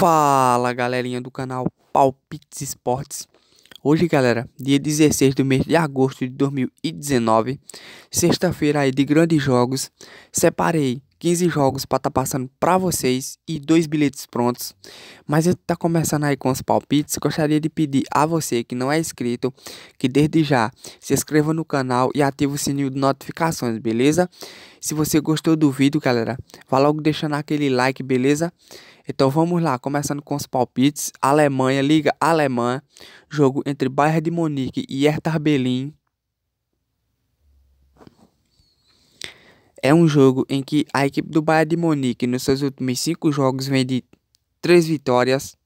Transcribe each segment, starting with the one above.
Fala galerinha do canal Palpites Esportes. Hoje, galera, dia 16 do mês de agosto de 2019, sexta-feira aí de grandes jogos, separei 15 jogos para estar tá passando para vocês e dois bilhetes prontos. Mas eu tá começando aí com os palpites, gostaria de pedir a você que não é inscrito, que desde já se inscreva no canal e ative o sininho de notificações, beleza? Se você gostou do vídeo, galera, vá logo deixando aquele like, beleza? Então vamos lá, começando com os palpites. Alemanha, Liga Alemã, jogo entre Bayern de Munique e Hertha Berlin É um jogo em que a equipe do Bayern de Munique, nos seus últimos cinco jogos, vem de três vitórias,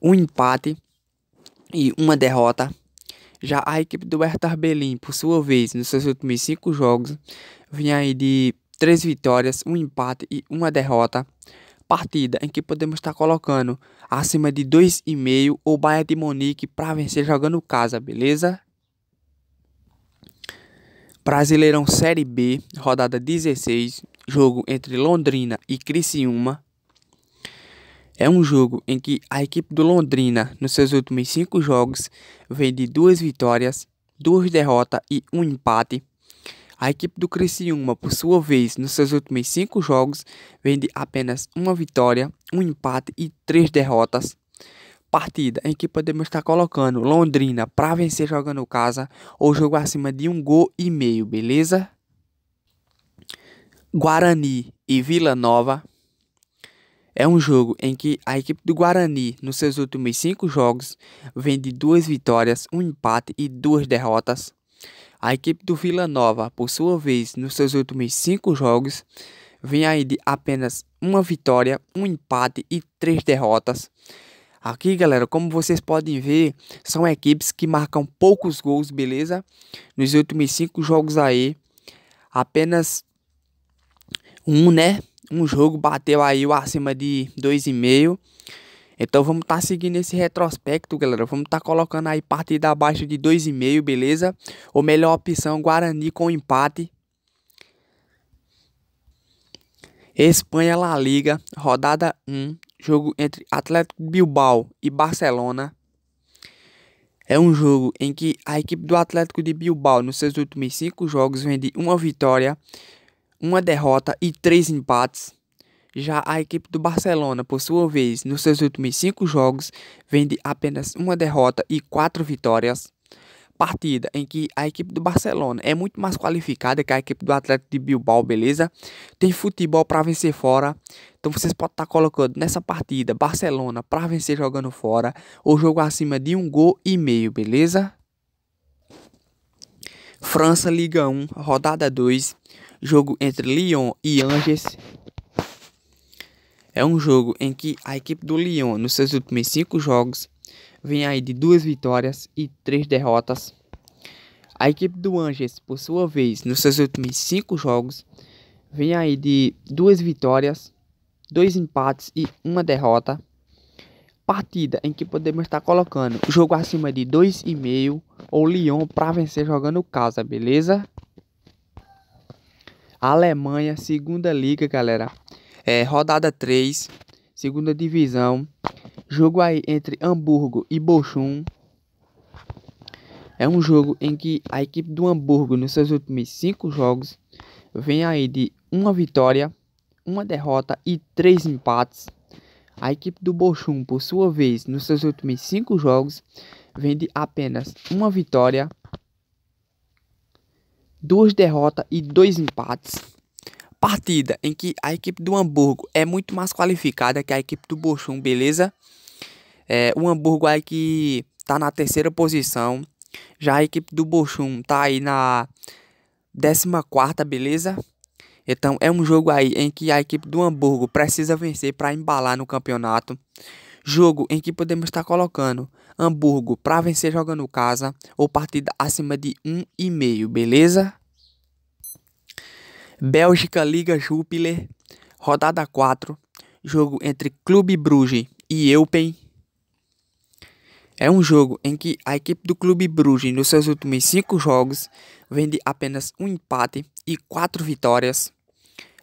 um empate e uma derrota. Já a equipe do Hertha Berlin por sua vez, nos seus últimos cinco jogos, vinha aí de três vitórias, um empate e uma derrota partida em que podemos estar colocando acima de 2,5 ou Bayern de Monique para vencer jogando casa, beleza? Brasileirão Série B, rodada 16, jogo entre Londrina e Criciúma. É um jogo em que a equipe do Londrina, nos seus últimos cinco jogos, vem de duas vitórias, duas derrotas e um empate. A equipe do Criciúma, por sua vez, nos seus últimos cinco jogos, vende apenas uma vitória, um empate e três derrotas. Partida em que podemos estar colocando Londrina para vencer jogando casa ou jogo acima de um gol e meio, beleza? Guarani e Vila Nova é um jogo em que a equipe do Guarani, nos seus últimos cinco jogos, vende duas vitórias, um empate e duas derrotas. A equipe do Vila Nova, por sua vez, nos seus últimos cinco jogos, vem aí de apenas uma vitória, um empate e três derrotas. Aqui, galera, como vocês podem ver, são equipes que marcam poucos gols, beleza? Nos últimos cinco jogos aí, apenas um, né? Um jogo bateu aí o acima de dois e meio. Então vamos estar tá seguindo esse retrospecto, galera. Vamos estar tá colocando aí partida abaixo de 2,5, beleza? Ou melhor opção, Guarani com empate. Espanha La Liga, rodada 1, jogo entre Atlético Bilbao e Barcelona. É um jogo em que a equipe do Atlético de Bilbao, nos seus últimos cinco jogos, vende uma vitória, uma derrota e três empates. Já a equipe do Barcelona, por sua vez, nos seus últimos cinco jogos, vende apenas uma derrota e quatro vitórias. Partida em que a equipe do Barcelona é muito mais qualificada que a equipe do Atlético de Bilbao, beleza? Tem futebol para vencer fora. Então vocês podem estar tá colocando nessa partida Barcelona para vencer jogando fora. ou jogo acima de um gol e meio, beleza? França Liga 1, rodada 2. Jogo entre Lyon e Angers. É um jogo em que a equipe do Lyon, nos seus últimos cinco jogos, vem aí de duas vitórias e três derrotas. A equipe do Angers, por sua vez, nos seus últimos cinco jogos, vem aí de duas vitórias, dois empates e uma derrota. Partida em que podemos estar colocando jogo acima de 2,5 ou Lyon para vencer jogando casa, beleza? Alemanha, segunda liga, galera. É, rodada 3, segunda divisão. Jogo aí entre Hamburgo e Bochum. É um jogo em que a equipe do Hamburgo, nos seus últimos 5 jogos, vem aí de uma vitória, uma derrota e três empates. A equipe do Bochum, por sua vez, nos seus últimos cinco jogos, vem de apenas uma vitória, duas derrotas e dois empates partida em que a equipe do Hamburgo é muito mais qualificada que a equipe do Bochum, beleza? É, o Hamburgo aí que tá na terceira posição. Já a equipe do Bochum tá aí na décima quarta, beleza? Então é um jogo aí em que a equipe do Hamburgo precisa vencer para embalar no campeonato. Jogo em que podemos estar tá colocando Hamburgo para vencer jogando casa ou partida acima de 1,5, beleza? Bélgica Liga Jupiler, rodada 4, jogo entre Clube Bruges e Eupen. É um jogo em que a equipe do Clube Bruges, nos seus últimos 5 jogos, vende apenas um empate e 4 vitórias.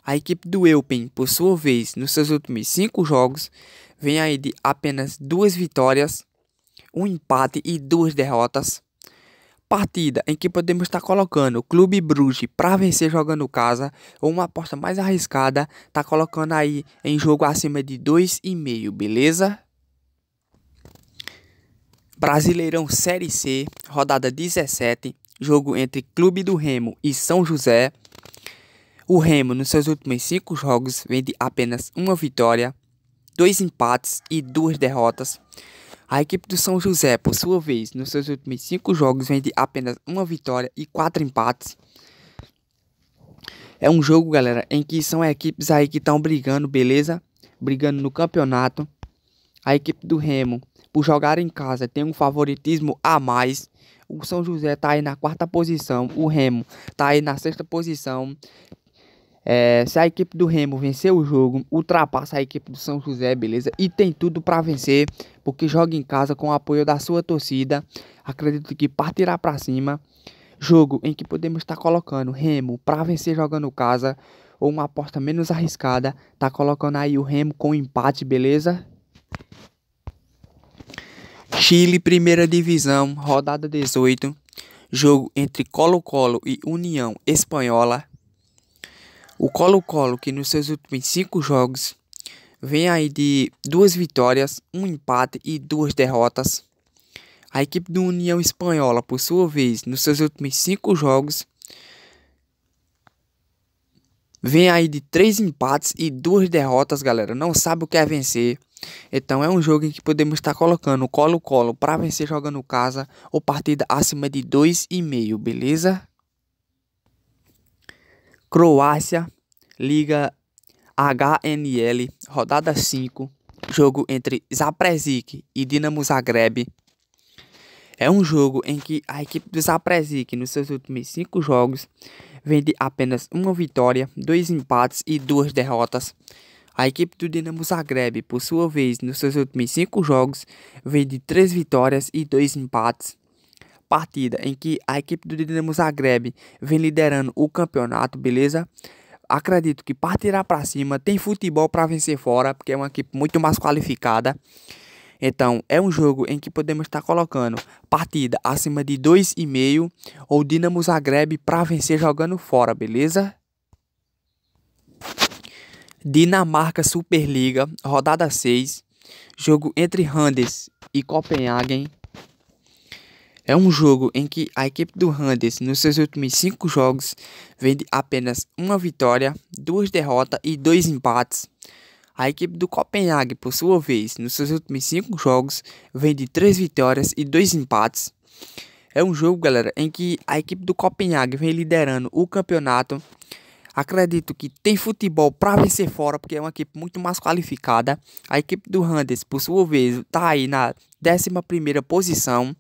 A equipe do Eupen, por sua vez, nos seus últimos 5 jogos, vem aí de apenas duas vitórias, um empate e duas derrotas partida em que podemos estar colocando o Clube Bruges para vencer jogando casa, ou uma aposta mais arriscada, tá colocando aí em jogo acima de 2,5, beleza? Brasileirão Série C, rodada 17, jogo entre Clube do Remo e São José. O Remo, nos seus últimos cinco jogos, vende apenas uma vitória, dois empates e duas derrotas. A equipe do São José, por sua vez, nos seus últimos cinco jogos, vende apenas uma vitória e quatro empates. É um jogo, galera, em que são equipes aí que estão brigando, beleza? Brigando no campeonato. A equipe do Remo, por jogar em casa, tem um favoritismo a mais. O São José tá aí na quarta posição, o Remo tá aí na sexta posição. É, se a equipe do Remo vencer o jogo, ultrapassa a equipe do São José, beleza? E tem tudo para vencer, porque joga em casa com o apoio da sua torcida. Acredito que partirá para cima. Jogo em que podemos estar tá colocando Remo para vencer jogando casa, ou uma aposta menos arriscada, tá colocando aí o Remo com empate, beleza? Chile, primeira divisão, rodada 18. Jogo entre Colo-Colo e União Espanhola. O Colo-Colo, que nos seus últimos cinco jogos vem aí de duas vitórias, um empate e duas derrotas. A equipe do União Espanhola, por sua vez, nos seus últimos cinco jogos, vem aí de três empates e duas derrotas, galera. Não sabe o que é vencer. Então é um jogo em que podemos estar colocando colo-colo para vencer jogando casa ou partida acima de 2,5, beleza? Croácia, Liga HNL, rodada 5, jogo entre Zaprezic e Dinamo Zagreb. É um jogo em que a equipe do Zaprezic, nos seus últimos 5 jogos, vende apenas uma vitória, dois empates e duas derrotas. A equipe do Dinamo Zagreb, por sua vez, nos seus últimos 5 jogos, vende 3 vitórias e 2 empates partida em que a equipe do Dinamo Zagreb vem liderando o campeonato, beleza? Acredito que partirá para cima, tem futebol para vencer fora, porque é uma equipe muito mais qualificada. Então, é um jogo em que podemos estar colocando partida acima de 2,5 ou Dinamo Zagreb para vencer jogando fora, beleza? Dinamarca Superliga, rodada 6, jogo entre Randes e Copenhagen. É um jogo em que a equipe do Rangers, nos seus últimos cinco jogos, vende apenas uma vitória, duas derrotas e dois empates. A equipe do Copenhague, por sua vez, nos seus últimos cinco jogos, vende três vitórias e dois empates. É um jogo, galera, em que a equipe do Copenhague vem liderando o campeonato. Acredito que tem futebol para vencer fora, porque é uma equipe muito mais qualificada. A equipe do Rangers, por sua vez, está aí na 11 primeira posição.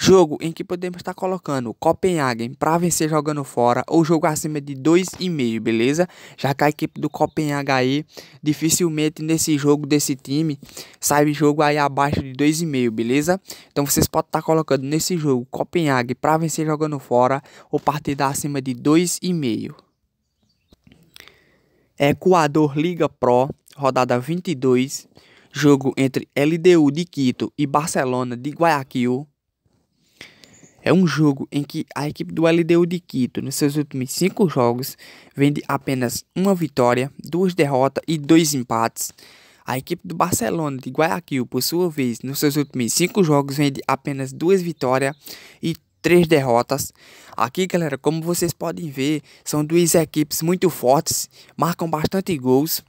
Jogo em que podemos estar colocando Copenhagen para vencer jogando fora ou jogo acima de 2,5, beleza? Já que a equipe do Copenhagen aí dificilmente nesse jogo desse time sai jogo aí abaixo de 2,5, beleza? Então vocês podem estar colocando nesse jogo Copenhagen para vencer jogando fora ou partida acima de 2,5. Equador Liga Pro, rodada 22, jogo entre LDU de Quito e Barcelona de Guayaquil. É um jogo em que a equipe do LDU de Quito, nos seus últimos cinco jogos, vende apenas uma vitória, duas derrotas e dois empates. A equipe do Barcelona de Guayaquil, por sua vez, nos seus últimos cinco jogos, vende apenas duas vitórias e três derrotas. Aqui, galera, como vocês podem ver, são duas equipes muito fortes, marcam bastante gols.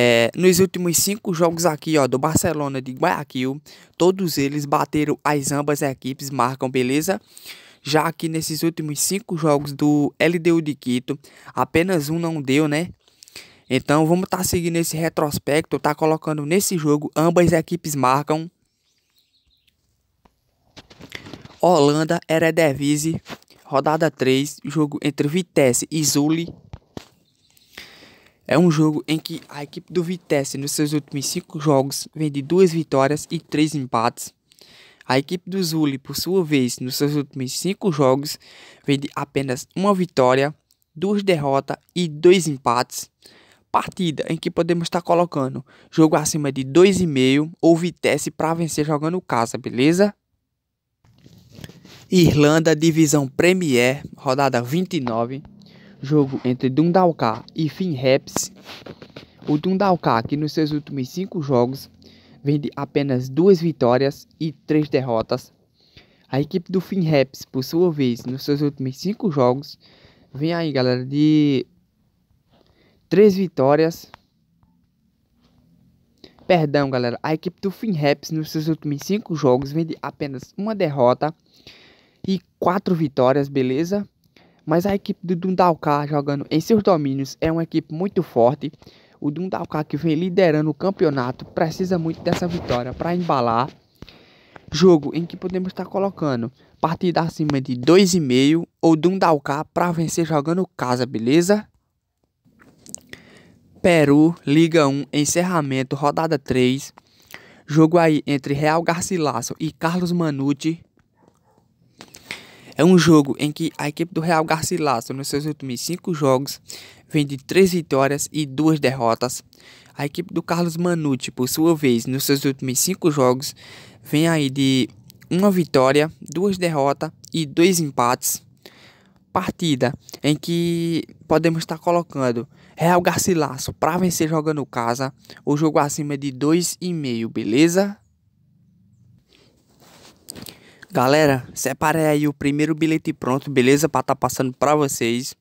É, nos últimos cinco jogos aqui, ó, do Barcelona de Guayaquil, todos eles bateram as ambas equipes, marcam, beleza? Já que nesses últimos cinco jogos do LDU de Quito, apenas um não deu, né? Então vamos estar tá seguindo esse retrospecto, tá colocando nesse jogo, ambas equipes marcam. Holanda, Eredivisie, rodada 3, jogo entre Vitesse e Zuli, é um jogo em que a equipe do Vitesse, nos seus últimos cinco jogos, vem de duas vitórias e três empates. A equipe do Zuli, por sua vez, nos seus últimos cinco jogos, vem de apenas uma vitória, duas derrotas e dois empates. Partida em que podemos estar colocando jogo acima de 2,5 ou Vitesse para vencer jogando casa, beleza? Irlanda, divisão Premier, rodada 29 jogo entre Dundalk e Finraps. O Dundalk, que nos seus últimos cinco jogos vende apenas duas vitórias e três derrotas. A equipe do Finraps, por sua vez, nos seus últimos cinco jogos, vem aí, galera, de três vitórias. Perdão, galera, a equipe do Finraps, nos seus últimos cinco jogos vende apenas uma derrota e quatro vitórias, beleza? Mas a equipe do Dundalk jogando em seus domínios é uma equipe muito forte. O Dundalk que vem liderando o campeonato precisa muito dessa vitória para embalar. Jogo em que podemos estar colocando partida acima de 2,5 ou Dundalk para vencer jogando casa, beleza? Peru, Liga 1, encerramento, rodada 3. Jogo aí entre Real Garcilasso e Carlos Manucci. É um jogo em que a equipe do Real Garcilaso, nos seus últimos cinco jogos, vem de três vitórias e duas derrotas. A equipe do Carlos Manucci, por sua vez, nos seus últimos cinco jogos, vem aí de uma vitória, duas derrotas e dois empates. Partida em que podemos estar colocando Real Garcilaso para vencer jogando casa, o jogo acima de 2,5, beleza? Galera, separei aí o primeiro bilhete pronto, beleza? Para estar tá passando para vocês.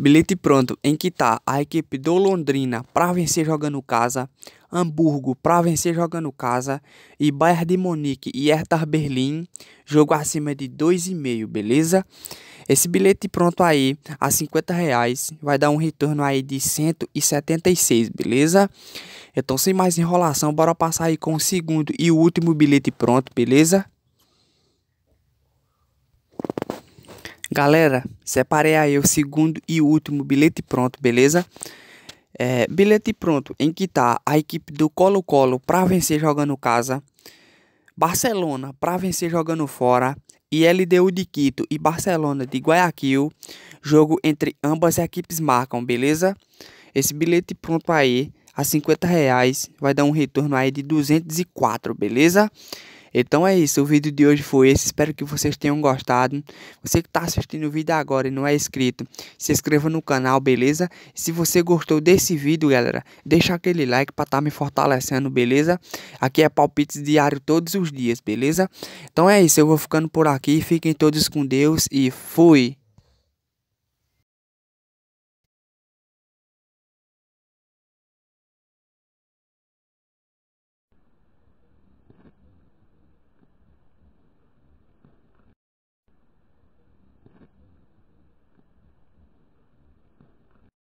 Bilhete pronto em que tá a equipe do Londrina para vencer jogando casa, Hamburgo para vencer jogando casa e Bayern de Munique e Hertha Berlim, jogo acima de 2,5, beleza? Esse bilhete pronto aí a 50 reais vai dar um retorno aí de 176, beleza? Então sem mais enrolação, bora passar aí com o segundo e o último bilhete pronto, beleza? Galera, separei aí o segundo e último bilhete pronto, beleza? É, bilhete pronto em que tá a equipe do Colo-Colo para vencer jogando casa, Barcelona para vencer jogando fora e LDU de Quito e Barcelona de Guayaquil. Jogo entre ambas equipes marcam, beleza? Esse bilhete pronto aí a 50 reais vai dar um retorno aí de 204, beleza? Então é isso, o vídeo de hoje foi esse, espero que vocês tenham gostado. Você que está assistindo o vídeo agora e não é inscrito, se inscreva no canal, beleza? E se você gostou desse vídeo, galera, deixa aquele like para estar tá me fortalecendo, beleza? Aqui é palpites diário todos os dias, beleza? Então é isso, eu vou ficando por aqui, fiquem todos com Deus e fui!